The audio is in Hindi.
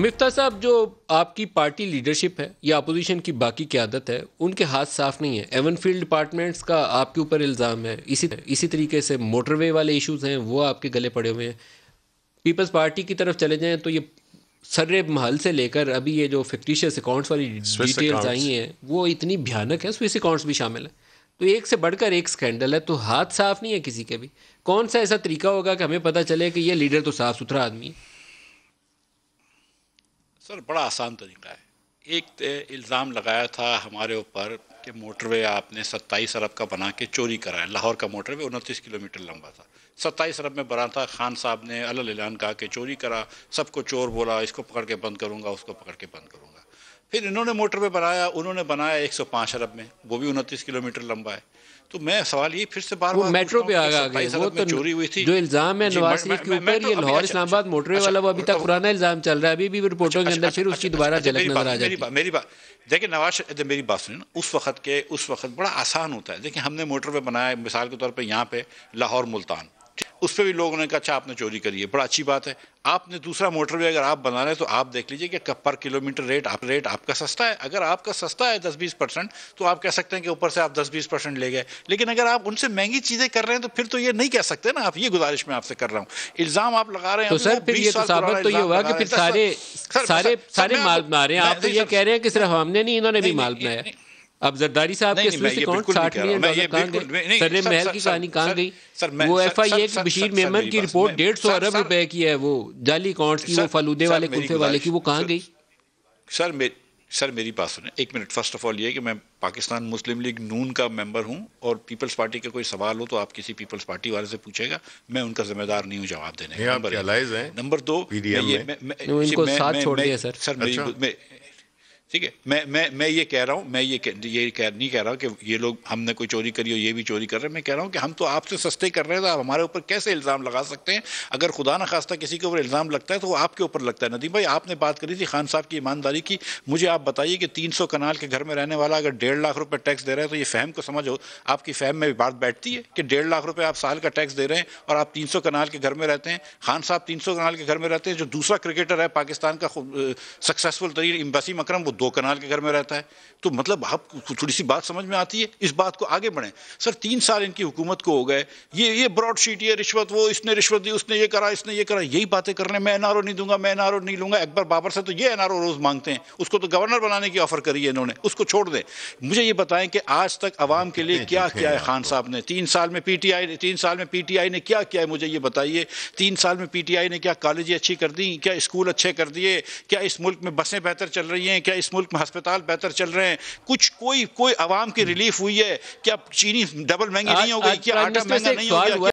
मिफ्ता साहब जो आपकी पार्टी लीडरशिप है या अपोजिशन की बाकी क्यादत है उनके हाथ साफ नहीं है एवन फील्ड डिपार्टमेंट्स का आपके ऊपर इल्ज़ाम है इसी इसी तरीके से मोटरवे वाले इश्यूज हैं वो आपके गले पड़े हुए हैं पीपल्स पार्टी की तरफ चले जाएं तो ये सर्रे महल से लेकर अभी ये जो फिक्टिशियस अकाउंट्स वाली डिटेल्स आई हैं वो इतनी भयानक है स्विस अकाउंट्स भी शामिल हैं तो एक से बढ़कर एक स्कैंडल है तो हाथ साफ नहीं है किसी के भी कौन सा ऐसा तरीका होगा कि हमें पता चले कि ये लीडर तो साफ़ सुथरा आदमी है सर बड़ा आसान तरीका है एक इल्ज़ाम लगाया था हमारे ऊपर कि मोटरवे आपने सत्ताईस अरब का बना के चोरी कराया लाहौर का मोटरवे उनतीस किलोमीटर लंबा था सत्ताईस अरब में बना था खान साहब ने अल्लाह कहा कि चोरी करा सबको चोर बोला इसको पकड़ के बंद करूँगा उसको पकड़ के बंद करूँगा फिर इन्होंने मोटर पर बनाया उन्होंने बनाया एक अरब में वो भी उनतीस किलोमीटर लंबा है तो मैं सवाल ये फिर से बार बार मेट्रो पे आ गया वो तो चोरी हुई थी जो इल्जाम है नवाज के ऊपर तो ये लाहौर अच्छा- अच्छा- इस्लामाबाद मोटरवे वाला वो अभी तक अच्छा- पुराना इल्जाम चल रहा है अभी भी रिपोर्टों के अंदर फिर उसकी दोबारा झलक नजर आ जाती है मेरी बात देखिए नवाज मेरी बात सुनिए ना उस वक्त के उस वक्त बड़ा आसान होता है देखिए हमने मोटरवे बनाया मिसाल के तौर पर यहाँ पे लाहौर मुल्तान उस पर भी लोगों ने कहा अच्छा आपने चोरी करी है बड़ा अच्छी बात है आपने दूसरा मोटरवे अगर आप बना रहे हैं तो आप देख लीजिए कि पर किलोमीटर रेट आप रेट आपका सस्ता है अगर आपका सस्ता है दस बीस परसेंट तो आप कह सकते हैं कि ऊपर से आप दस बीस परसेंट ले गए लेकिन अगर आप उनसे महंगी चीज़ें कर रहे हैं तो फिर तो ये नहीं कह सकते ना आप ये गुजारिश मैं आपसे कर रहा हूँ इल्ज़ाम आप लगा रहे हैं तो सर फिर ये तो साबित तो ये हुआ कि फिर सारे सारे सारे माल बना रहे हैं आप तो ये कह रहे हैं कि सिर्फ हमने नहीं इन्होंने भी माल बनाया अब जरदारी साहब के असले से कौन साठ मिलियन डॉलर कहाँ गए सर्रे महल की कहानी कहाँ गई वो एफ आई ए की बशीर मेमन की रिपोर्ट डेढ़ सौ अरब रुपए की है वो जाली अकाउंट की वो फलूदे वाले कुल्फे वाले की वो कहाँ गई सर सर मेरी बात सुने एक मिनट फर्स्ट ऑफ ऑल ये कि मैं पाकिस्तान मुस्लिम लीग नून का मेंबर हूं और पीपल्स पार्टी का कोई सवाल हो तो आप किसी पीपल्स पार्टी वाले से पूछेगा मैं उनका जिम्मेदार नहीं हूं जवाब देने का नंबर दो मैं ये, मैं, मैं, इनको मैं, साथ मैं, छोड़ मैं, सर सर अच्छा। मेरी ठीक है मैं मैं मैं ये कह रहा हूँ मैं ये कह, ये कह, नहीं कह रहा कि ये लोग हमने कोई चोरी करी हो ये भी चोरी कर रहे हैं मैं कह रहा हूँ कि हम तो आपसे सस्ते कर रहे हैं तो आप हमारे ऊपर कैसे इल्ज़ाम लगा सकते हैं अगर खुदा न खास्ता किसी के ऊपर इल्ज़ाम लगता है तो वो आपके ऊपर लगता है नदीम भाई आपने बात करी थी खान साहब की ईमानदारी की मुझे आप बताइए कि तीन सौ कनाल के घर में रहने वाला अगर डेढ़ लाख रुपये टैक्स दे रहा है तो ये फहम को समझो आपकी फहम में भी बात बैठती है कि डेढ़ लाख रुपये आप साल का टैक्स दे रहे हैं और आप तीन सौ कनाल के घर में रहते हैं खान साहब तीन सौ कनाल के घर में रहते हैं जो दूसरा क्रिकेटर है पाकिस्तान का सक्सेसफुल तरीन बसीम मकरम वो दो कनाल के घर में रहता है तो मतलब आप थोड़ी सी बात समझ में आती है इस बात को आगे बढ़ें सर तीन साल इनकी हुकूमत को हो गए ये ये ब्रॉडशीट ये रिश्वत वो इसने रिश्वत दी उसने ये करा इसने ये करा यही बातें कर रहे हैं मैं एन नहीं दूंगा मैं एन नहीं लूंगा अकबर बाबर से तो ये एन रोज़ मांगते हैं उसको तो गवर्नर बनाने की ऑफर करी है इन्होंने उसको छोड़ दें मुझे ये बताएं कि आज तक आवाम के लिए क्या किया है खान तो। साहब ने तीन साल में पीटीआई तीन साल में आई ने क्या किया है मुझे ये बताइए तीन साल में आई ने क्या कॉलेजें अच्छी कर दी क्या स्कूल अच्छे कर दिए क्या इस मुल्क में बसें बेहतर चल रही हैं क्या इस मुल्क में हस्पताल बेहतर चल रहे हैं कुछ कोई कोई आवाम की रिलीफ हम्म। हुई है क्या चीनी डबल महंगी नहीं हो गई क्या आटा महंगा नहीं हो गया